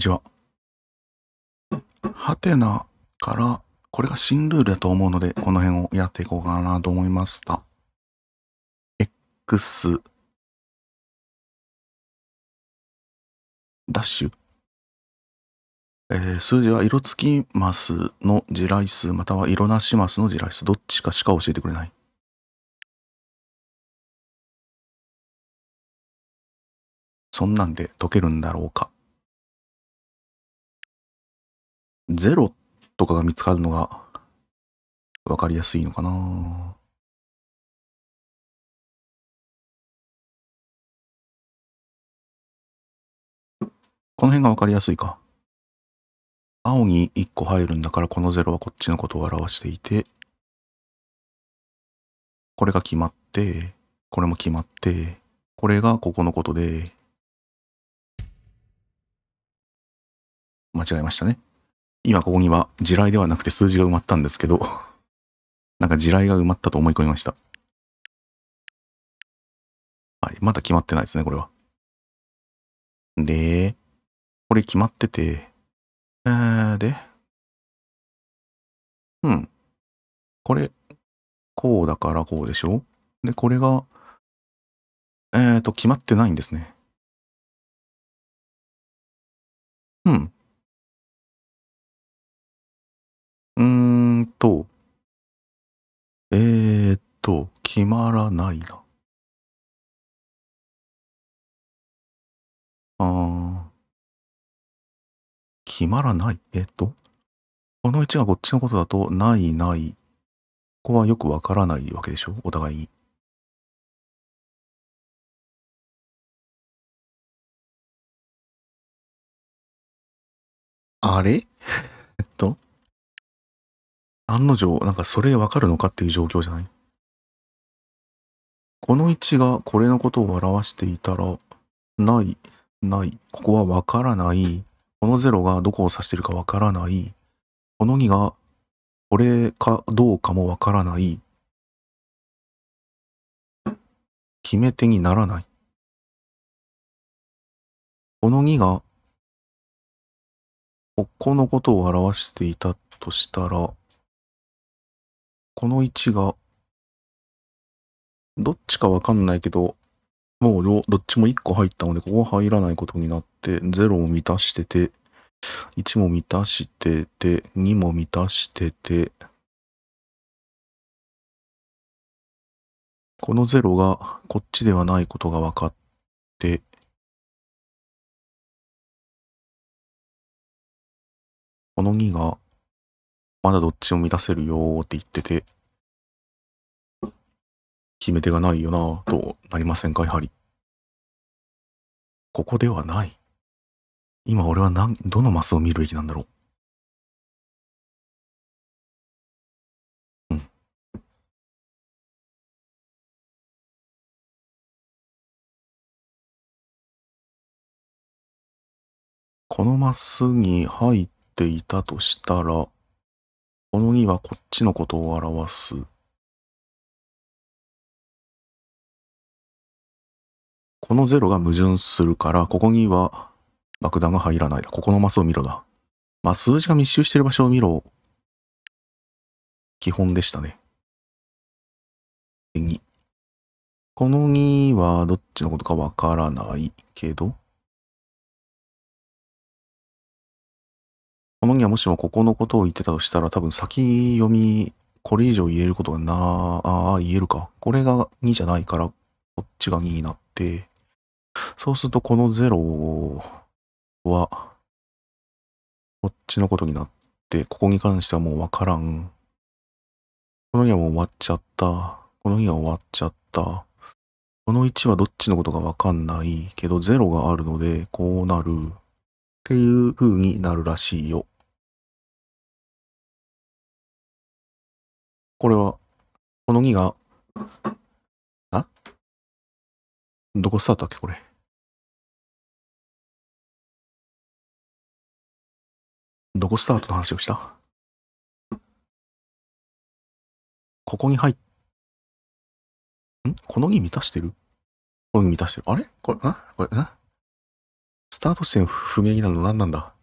にちは。ハテナから、これが新ルールだと思うので、この辺をやっていこうかなと思いました。X、ダッシュ。えー、数字は色付きマスの地雷数、または色なしマスの地雷数、どっちかしか教えてくれない。そんなんで解けるんだろうか。ロとかが見つかるのが分かりやすいのかな。この辺が分かりやすいか。青に1個入るんだからこの0はこっちのことを表していて、これが決まって、これも決まって、これがここのことで、間違えましたね。今ここには地雷ではなくて数字が埋まったんですけど、なんか地雷が埋まったと思い込みました。はい、まだ決まってないですね、これは。で、これ決まってて、えー、で、うん。これ、こうだからこうでしょで、これが、えーと、決まってないんですね。うん。と、えー、っと、決まらないな。あー、決まらない。えー、っと、この1がこっちのことだと、ないない。ここはよくわからないわけでしょお互いに。あれ案の定、なんかそれわかるのかっていう状況じゃないこの1がこれのことを表していたら、ない、ない、ここはわからない、この0がどこを指してるかわからない、この2がこれかどうかもわからない、決め手にならない。この2がここのことを表していたとしたら、この位置が、どっちかわかんないけど、もうどっちも1個入ったので、ここは入らないことになって、0を満たしてて、1も満たしてて、2も満たしてて、この0がこっちではないことが分かって、この2がまだどっちも満たせるよーって言ってて、決め手がないよなぁとなりませんか、やはり。ここではない。今俺は何、どのマスを見るべきなんだろう。うん。このマスに入っていたとしたら、この2はこっちのことを表す。この0が矛盾するから、ここには爆弾が入らないここのマスを見ろだ。まあ、数字が密集してる場所を見ろ。基本でしたね。2。この2はどっちのことかわからないけど。のにはもしもここのことを言ってたとしたら、多分先読み、これ以上言えることがな、ああ、言えるか。これが2じゃないから、こっちが2になって、そうするとこの0は、こっちのことになって、ここに関してはもうわからん。この2はもう終わっちゃった。この2は終わっちゃった。この1はどっちのことがわかんないけど、0があるので、こうなる。っていう風になるらしいよ。これは、この2が、あどこスタートだっけこれ。どこスタートの話をしたここに入っ、んこの2満たしてるこの2満たしてる。あれこれ、あこれ、なスタート地点不明になるの何なんだ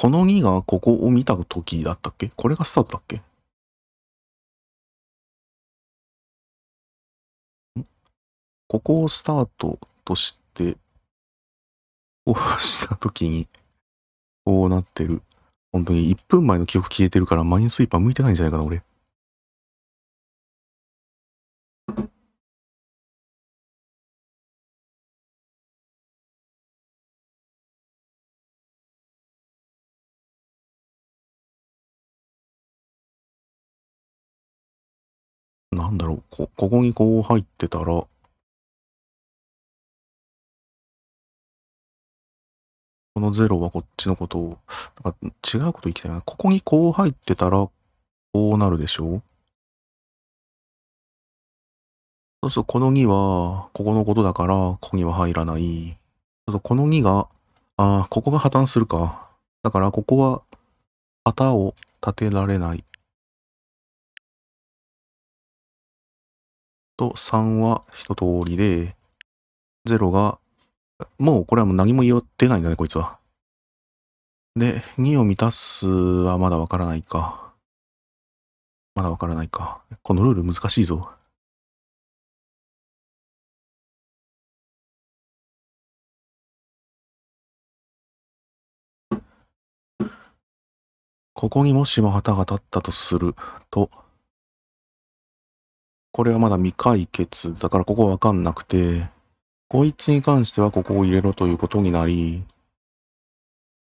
この2がここを見た時だったっけこれがスタートだっけここをスタートとして、こうした時に、こうなってる。本当に1分前の記憶消えてるからマインスイーパー向いてないんじゃないかな、俺。なんだろう、こ、ここにこう入ってたら、この0はこっちのことを、なんか違うこと言いたいな。ここにこう入ってたら、こうなるでしょそうするとこの2は、ここのことだから、ここには入らない。ょっとこの2が、ああ、ここが破綻するか。だからここは、旗を立てられない。と3は一通りで、0が、もうこれはもう何も言ってないんだね、こいつは。で、2を満たすはまだわからないか。まだわからないか。このルール難しいぞ。ここにもしも旗が立ったとすると、これはまだ未解決。だからここわかんなくて、こいつに関してはここを入れろということになり、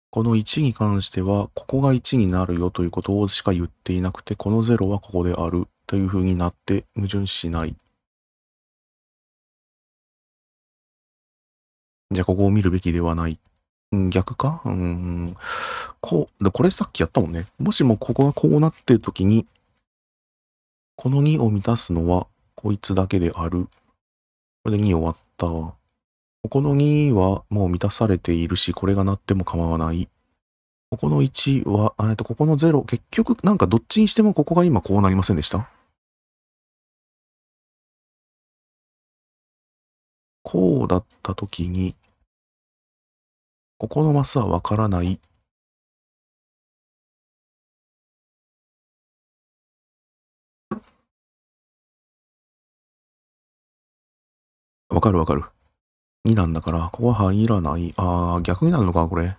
この1に関しては、ここが1になるよということをしか言っていなくて、この0はここであるという風になって矛盾しない。じゃあここを見るべきではない。逆かうん。こう、これさっきやったもんね。もしもここがこうなってる時に、この2を満たすのはこいつだけである。これで2終わった。ここの2はもう満たされているし、これがなっても構わない。ここの1は、えっと、ここの0、結局なんかどっちにしてもここが今こうなりませんでしたこうだった時に、ここのマスはわからない。かるわかる。2なんだから、ここは入らない。ああ、逆になるのか、これ。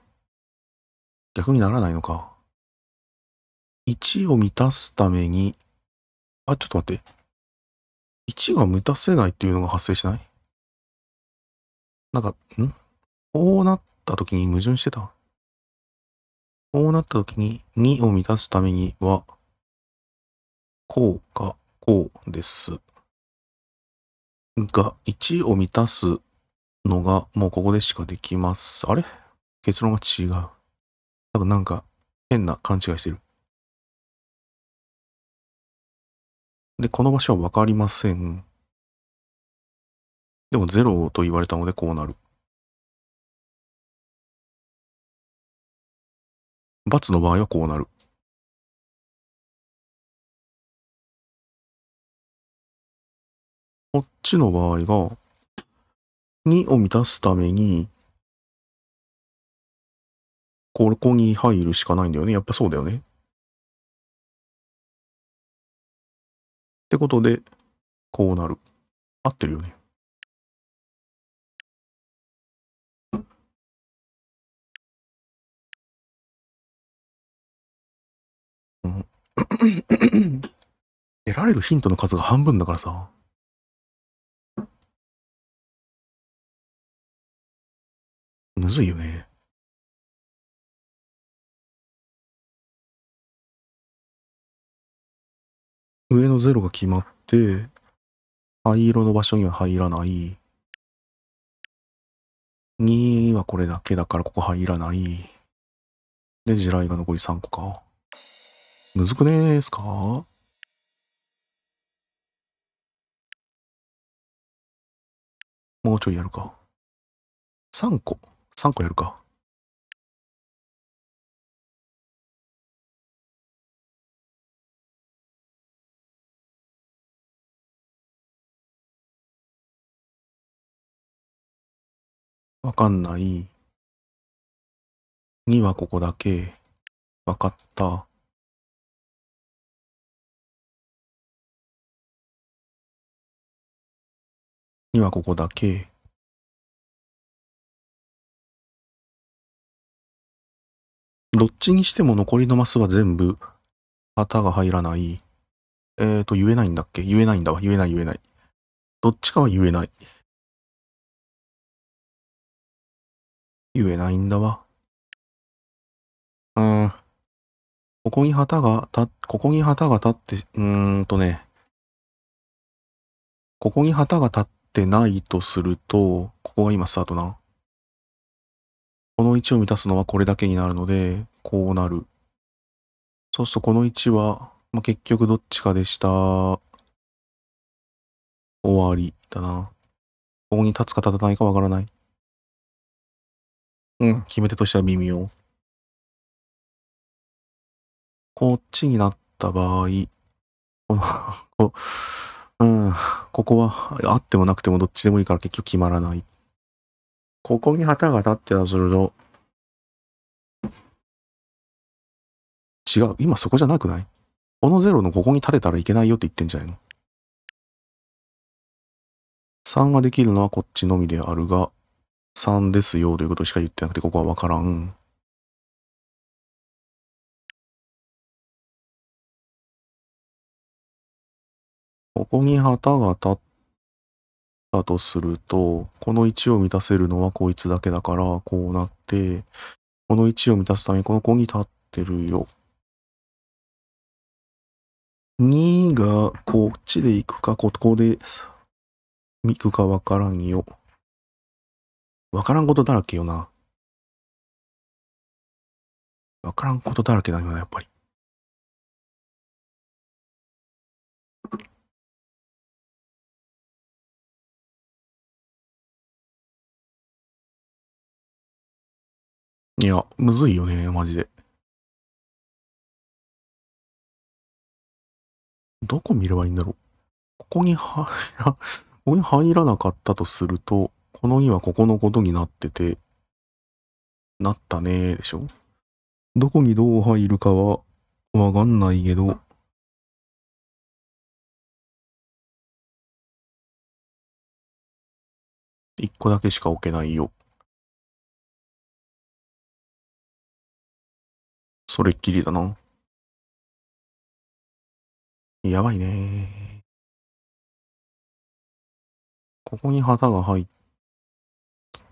逆にならないのか。1を満たすために、あ、ちょっと待って。1が満たせないっていうのが発生しないなんか、んこうなった時に矛盾してた。こうなった時に2を満たすためには、こうか、こうです。が1を満たすのがもうここでしかできます。あれ結論が違う。多分なんか変な勘違いしてる。で、この場所はわかりません。でも0と言われたのでこうなる。×の場合はこうなる。こっちの場合が、2を満たすために、ここに入るしかないんだよね。やっぱそうだよね。ってことで、こうなる。合ってるよね。得られるヒントの数が半分だからさ。むずいよね。上の0が決まって、灰色の場所には入らない。2はこれだけだからここ入らない。で、地雷が残り3個か。むずくねーすかもうちょいやるか。3個。3個やるか。わかんない。2はここだけ。わかった。2はここだけ。どっちにしても残りのマスは全部、旗が入らない。えっ、ー、と、言えないんだっけ言えないんだわ。言えない言えない。どっちかは言えない。言えないんだわ。うーん。ここに旗がた、ここに旗が立って、うーんとね。ここに旗が立ってないとすると、ここが今スタートな。この位置を満たすのはこれだけになるので、こうなる。そうするとこの位置は、まあ、結局どっちかでした。終わりだな。ここに立つか立たないかわからない。うん、決め手としては微妙。こっちになった場合、このこ、うん、ここはあってもなくてもどっちでもいいから結局決まらない。ここに旗が立ってたとすると、違う。今そこじゃなくないこの0のここに立てたらいけないよって言ってんじゃないの ?3 ができるのはこっちのみであるが、3ですよということしか言ってなくて、ここはわからん。ここに旗が立っだとすると、この1を満たせるのはこいつだけだから、こうなって、この1を満たすためにこの子に立ってるよ。2がこっちで行くか、ここで行くかわからんよ。わからんことだらけよな。わからんことだらけだよな、やっぱり。いや、むずいよね、マジで。どこ見ればいいんだろう。ここに入ら、ここに入らなかったとすると、この2はここのことになってて、なったねでしょどこにどう入るかはわかんないけど、1個だけしか置けないよ。それっきりだな。やばいね。ここに旗が入っ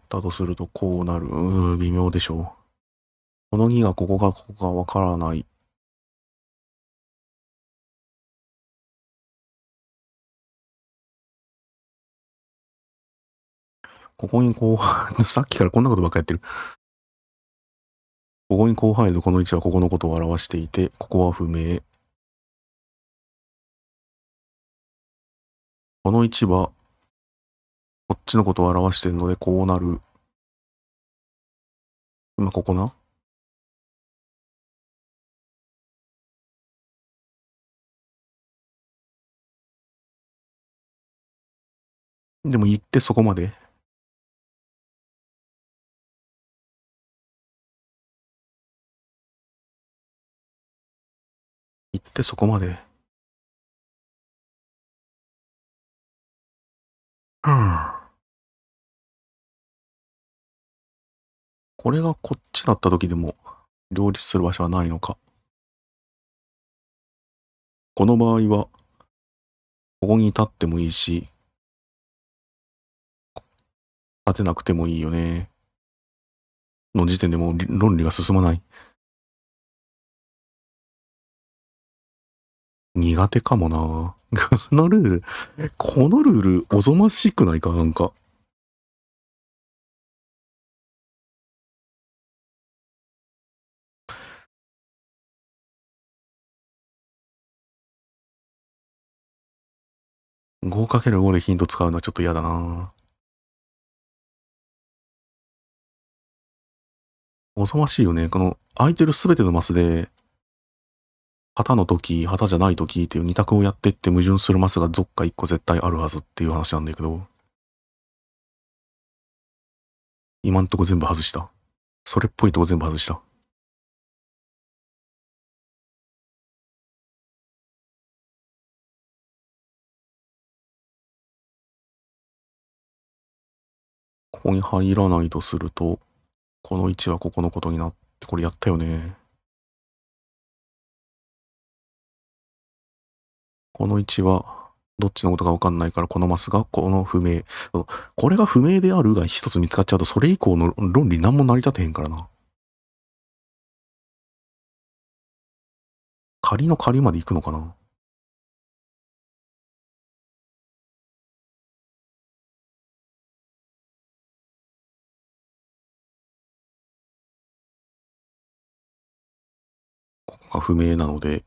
たとするとこうなる。うー、微妙でしょう。この2がここかここかわからない。ここにこう さっきからこんなことばっかやってるここに広範囲るこの位置はここのことを表していて、ここは不明。この位置は、こっちのことを表してるので、こうなる。今ここな。でも行ってそこまで。ってそこまで。うん。これがこっちだった時でも両立する場所はないのか。この場合は、ここに立ってもいいし、立てなくてもいいよね。の時点でもう論理が進まない。苦手かもなこ のルール、このルール、おぞましくないかなんか。5×5 でヒント使うのはちょっと嫌だなおぞましいよね。この空いてるすべてのマスで旗の時、旗じゃない時っていう二択をやってって矛盾するマスがどっか一個絶対あるはずっていう話なんだけど、今んとこ全部外した。それっぽいとこ全部外した。ここに入らないとすると、この位置はここのことになって、これやったよね。この1は、どっちのことかわかんないからこのマスが、この不明。これが不明であるが一つ見つかっちゃうと、それ以降の論理何も成り立てへんからな。仮の仮まで行くのかなここが不明なので、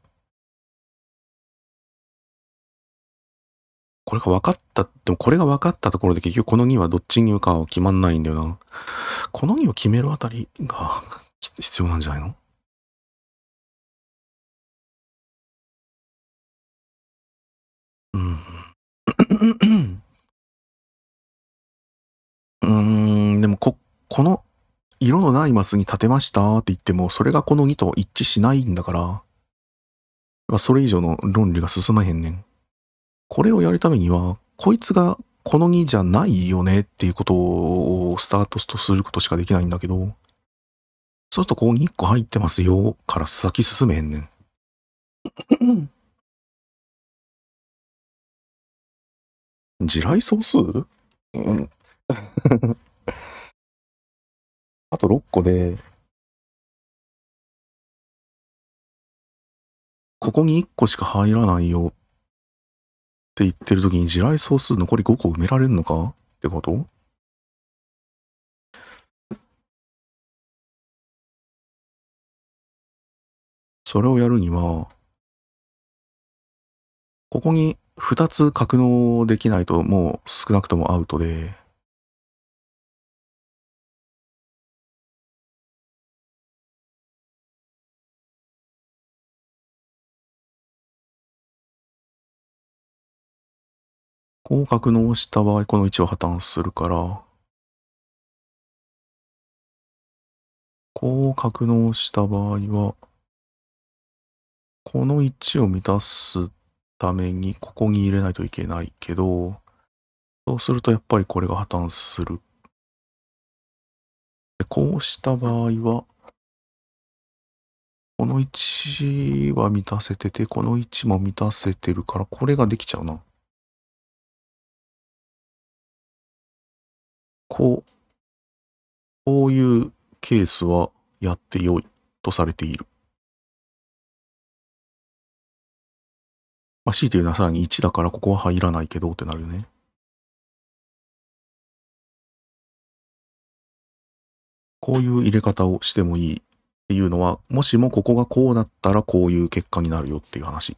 これが分かった、でもこれが分かったところで結局この2はどっちに行くかは決まんないんだよな。この2を決めるあたりが 必要なんじゃないのうん。うん、でもこ、この色のないマスに立てましたって言っても、それがこの2と一致しないんだから、それ以上の論理が進まへんねん。これをやるためには、こいつがこの2じゃないよねっていうことをスタートとすることしかできないんだけど、そうするとここに1個入ってますよから先進めへんねん。地雷総数うん。あと6個で、ここに1個しか入らないよって言ってる時に地雷総数残り5個埋められるのかってことそれをやるには、ここに2つ格納できないともう少なくともアウトで、を格納した場合、この1は破綻するから、こう格納した場合は、この1を満たすためにここに入れないといけないけど、そうするとやっぱりこれが破綻する。でこうした場合は、この1は満たせてて、この1も満たせてるから、これができちゃうな。こう、こういうケースはやってよいとされている。まあ、強いて言うのはさらに1だからここは入らないけどってなるよね。こういう入れ方をしてもいいっていうのは、もしもここがこうなったらこういう結果になるよっていう話。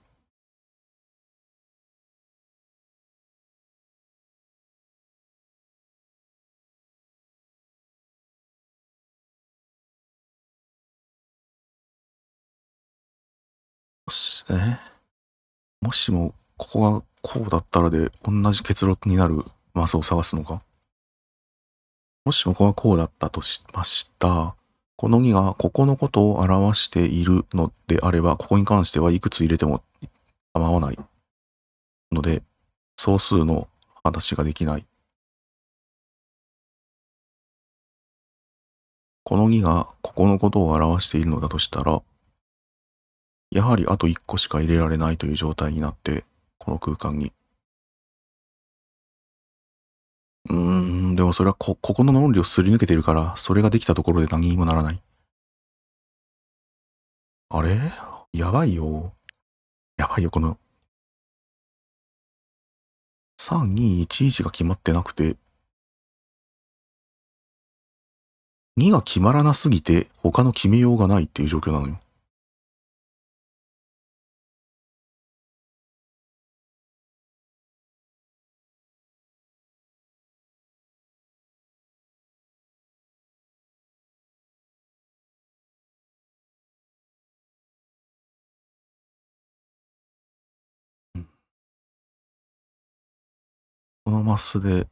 ね。もしも、ここがこうだったらで、同じ結論になるマスを探すのか。もしもここがこうだったとしました。この2がここのことを表しているのであれば、ここに関してはいくつ入れても構わないので、総数の話ができない。この2がここのことを表しているのだとしたら、やはりあと1個しか入れられないという状態になって、この空間に。うーん、でもそれはこ、ここの論理をすり抜けてるから、それができたところで何にもならない。あれやばいよ。やばいよ、この。3211が決まってなくて、2が決まらなすぎて他の決めようがないっていう状況なのよ。スで。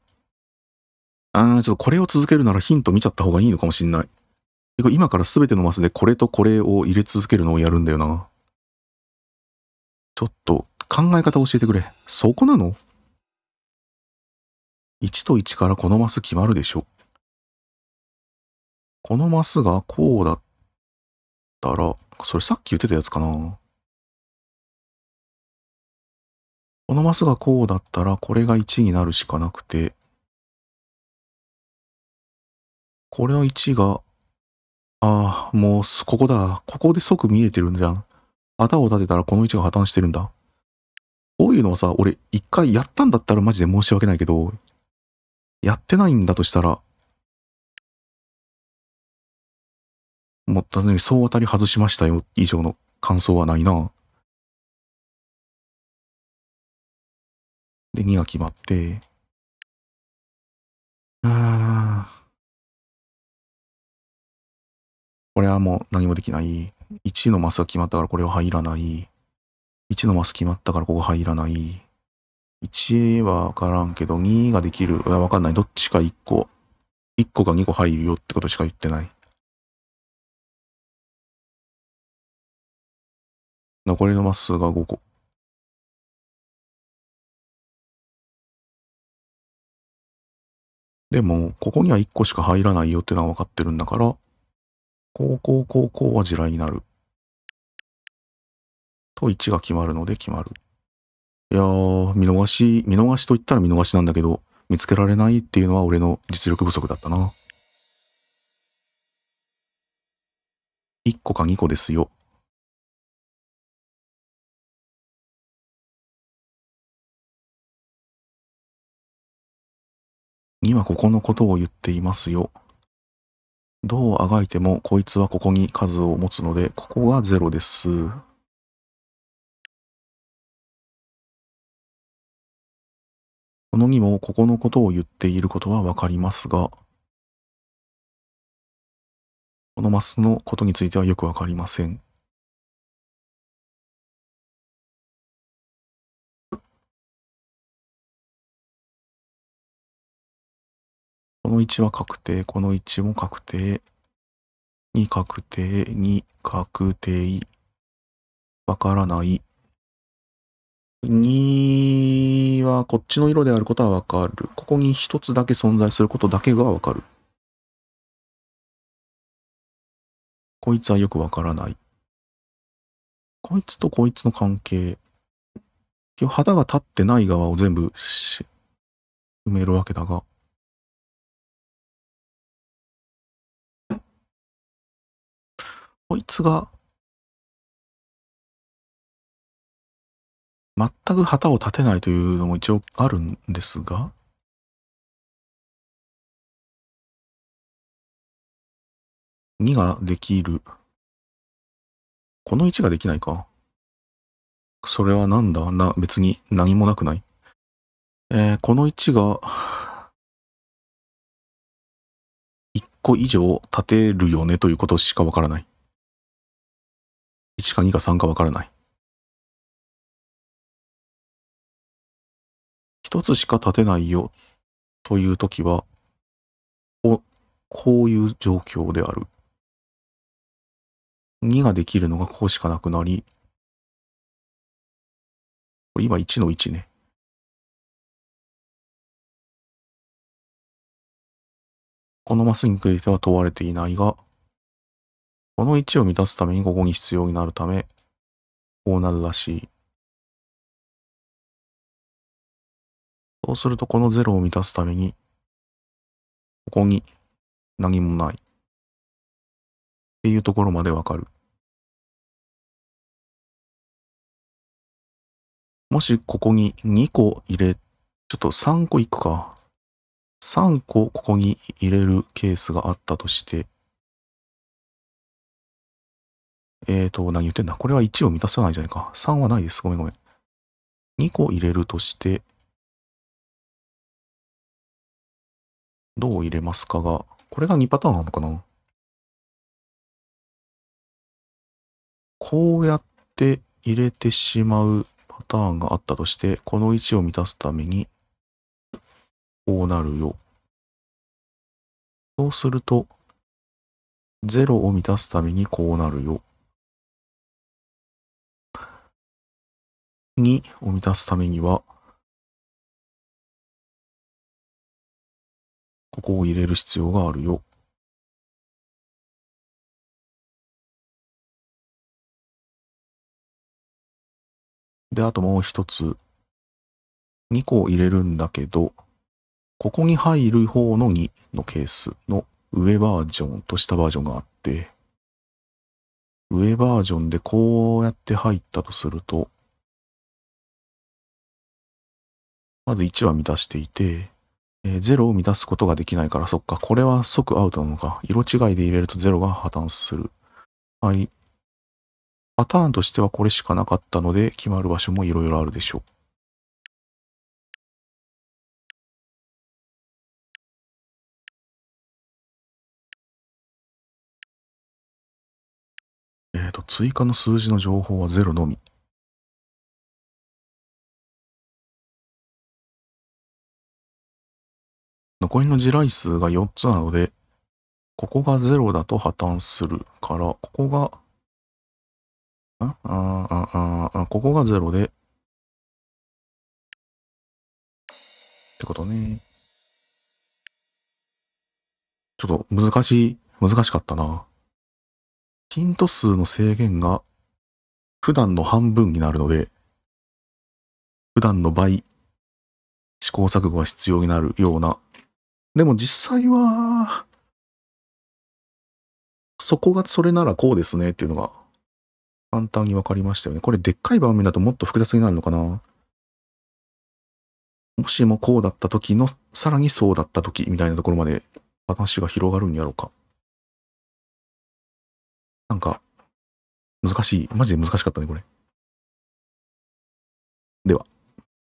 あー、ちょっとこれを続けるならヒント見ちゃった方がいいのかもしんない。今から全てのマスでこれとこれを入れ続けるのをやるんだよな。ちょっと考え方教えてくれ。そこなの ?1 と1からこのマス決まるでしょ。このマスがこうだったら、それさっき言ってたやつかな。このマスがこうだったら、これが1になるしかなくて、これの1が、ああ、もう、ここだ。ここで即見えてるんじゃん。旗を立てたらこの1が破綻してるんだ。こういうのはさ、俺、一回やったんだったらマジで申し訳ないけど、やってないんだとしたら、もう、単に総当たり外しましたよ、以上の感想はないな。で、2が決まって、あこれはもう何もできない。1のマスが決まったからこれは入らない。1のマス決まったからここ入らない。1は分からんけど、2ができる。いや、分かんない。どっちか1個。1個か2個入るよってことしか言ってない。残りのマスが5個。でも、ここには1個しか入らないよってのは分かってるんだから、こうこうこうこうは地雷になる。と1が決まるので決まる。いやー、見逃し、見逃しと言ったら見逃しなんだけど、見つけられないっていうのは俺の実力不足だったな。1個か2個ですよ。にはここのことを言っていますよ。どうあがいてもこいつはここに数を持つので、ここが0です。この2もここのことを言っていることはわかりますが、このマスのことについてはよくわかりません。この1は確定、この1も確定、2確定、2確定、わからない。2はこっちの色であることはわかる。ここに1つだけ存在することだけがわかる。こいつはよくわからない。こいつとこいつの関係。今日肌が立ってない側を全部埋めるわけだが。こいつが、全く旗を立てないというのも一応あるんですが、2ができる。この1ができないか。それはなんだな、別に何もなくない。えー、この1が、1個以上立てるよねということしかわからない。1か2か3かわからない。一つしか立てないよという時は、ここういう状況である。2ができるのがこうしかなくなり、これ今1の1ね。このマスについては問われていないが、この1を満たすためにここに必要になるため、こうなるらしい。そうするとこの0を満たすために、ここに何もない。っていうところまでわかる。もしここに2個入れ、ちょっと3個いくか。3個ここに入れるケースがあったとして、えっ、ー、と、何言ってんだこれは1を満たさないじゃないか。3はないです。ごめんごめん。2個入れるとして、どう入れますかが、これが2パターンなのかなこうやって入れてしまうパターンがあったとして、この1を満たすために、こうなるよ。そうすると、0を満たすためにこうなるよ。にを満たすためには、ここを入れる必要があるよ。で、あともう一つ、2個入れるんだけど、ここに入る方の2のケースの上バージョンと下バージョンがあって、上バージョンでこうやって入ったとすると、まず1は満たしていて、えー、0を満たすことができないから、そっか、これは即アウトなのか。色違いで入れると0が破綻する。はい。パターンとしてはこれしかなかったので、決まる場所もいろいろあるでしょう。えっ、ー、と、追加の数字の情報は0のみ。残りの地雷数が4つなので、ここが0だと破綻するから、ここが、ああああここが0で、ってことね。ちょっと難しい、難しかったな。ヒント数の制限が普段の半分になるので、普段の倍試行錯誤が必要になるようなでも実際は、そこがそれならこうですねっていうのが簡単にわかりましたよね。これでっかい場面だともっと複雑になるのかなもしもこうだった時の、さらにそうだった時みたいなところまで話が広がるんやろうか。なんか、難しい。マジで難しかったね、これ。では。